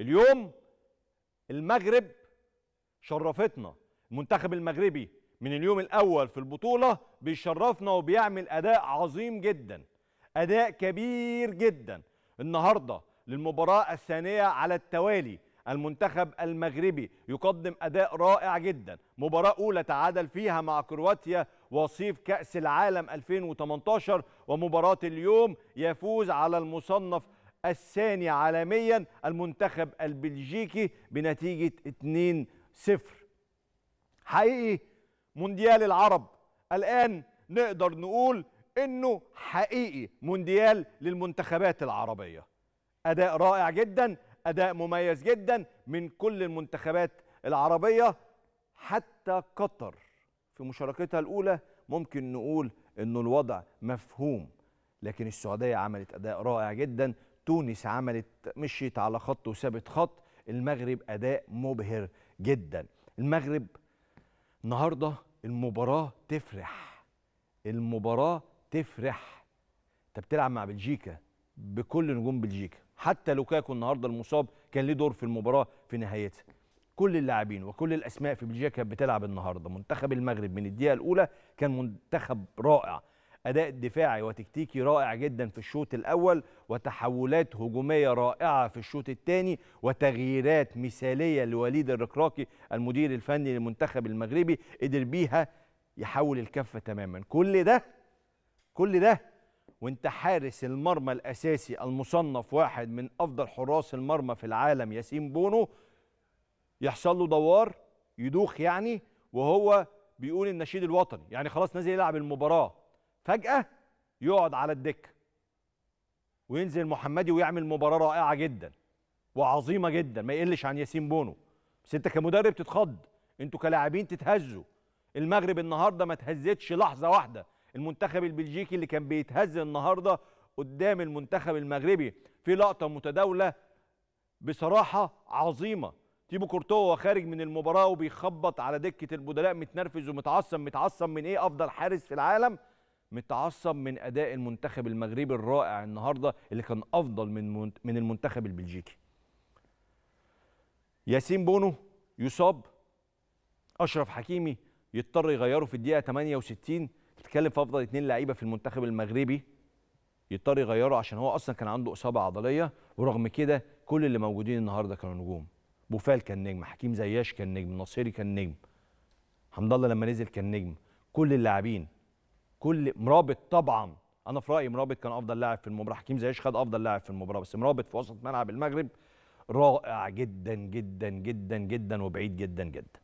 اليوم المغرب شرفتنا المنتخب المغربي من اليوم الاول في البطوله بيشرفنا وبيعمل اداء عظيم جدا اداء كبير جدا النهارده للمباراه الثانيه على التوالي المنتخب المغربي يقدم اداء رائع جدا مباراه اولى تعادل فيها مع كرواتيا وصيف كاس العالم 2018 ومباراه اليوم يفوز على المصنف الثاني عالميا المنتخب البلجيكي بنتيجة 2-0 حقيقي مونديال العرب الآن نقدر نقول انه حقيقي مونديال للمنتخبات العربية أداء رائع جدا أداء مميز جدا من كل المنتخبات العربية حتى قطر في مشاركتها الأولى ممكن نقول انه الوضع مفهوم لكن السعودية عملت أداء رائع جدا تونس عملت مشيت على خط وسابت خط المغرب أداء مبهر جدا المغرب النهارده المباراة تفرح المباراة تفرح انت بتلعب مع بلجيكا بكل نجوم بلجيكا حتى لوكاكو النهارده المصاب كان ليه دور في المباراة في نهايتها كل اللاعبين وكل الاسماء في بلجيكا بتلعب النهارده منتخب المغرب من الدقيقه الاولى كان منتخب رائع اداء دفاعي وتكتيكي رائع جدا في الشوط الاول وتحولات هجوميه رائعه في الشوط الثاني وتغييرات مثاليه لوليد الركراكي المدير الفني للمنتخب المغربي قدر بيها يحول الكفه تماما كل ده كل ده وانت حارس المرمى الاساسي المصنف واحد من افضل حراس المرمى في العالم ياسين بونو يحصل له دوار يدوخ يعني وهو بيقول النشيد الوطني يعني خلاص نازل يلعب المباراه فجأة يقعد على الدكة وينزل محمدي ويعمل مباراة رائعة جدا وعظيمة جدا ما يقلش عن ياسين بونو بس انت كمدرب تتخض انتوا كلاعبين تتهزوا المغرب النهارده ما تهزتش لحظة واحدة المنتخب البلجيكي اللي كان بيتهز النهارده قدام المنتخب المغربي في لقطة متداولة بصراحة عظيمة تيبو كورتو خارج من المباراة وبيخبط على دكة البدلاء متنرفز ومتعصب متعصب من ايه افضل حارس في العالم متعصب من اداء المنتخب المغربي الرائع النهارده اللي كان افضل من من المنتخب البلجيكي ياسين بونو يصاب اشرف حكيمي يضطر يغيره في الدقيقه 68 تتكلم في افضل اثنين لعيبه في المنتخب المغربي يضطر يغيره عشان هو اصلا كان عنده اصابه عضليه ورغم كده كل اللي موجودين النهارده كانوا نجوم بوفال كان نجم حكيم زياش كان نجم نصيري كان نجم حمد الله لما نزل كان نجم كل اللاعبين كل مرابط طبعا انا في رايي مرابط كان افضل لاعب في المباراه حكيم زياش خد افضل لاعب في المباراه بس مرابط في وسط ملعب المغرب رائع جدا جدا جدا جدا وبعيد جدا جدا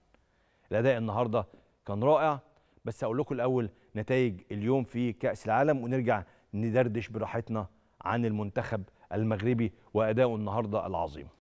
الاداء النهارده كان رائع بس اقول لكم الاول نتائج اليوم في كاس العالم ونرجع ندردش براحتنا عن المنتخب المغربي واداؤه النهارده العظيم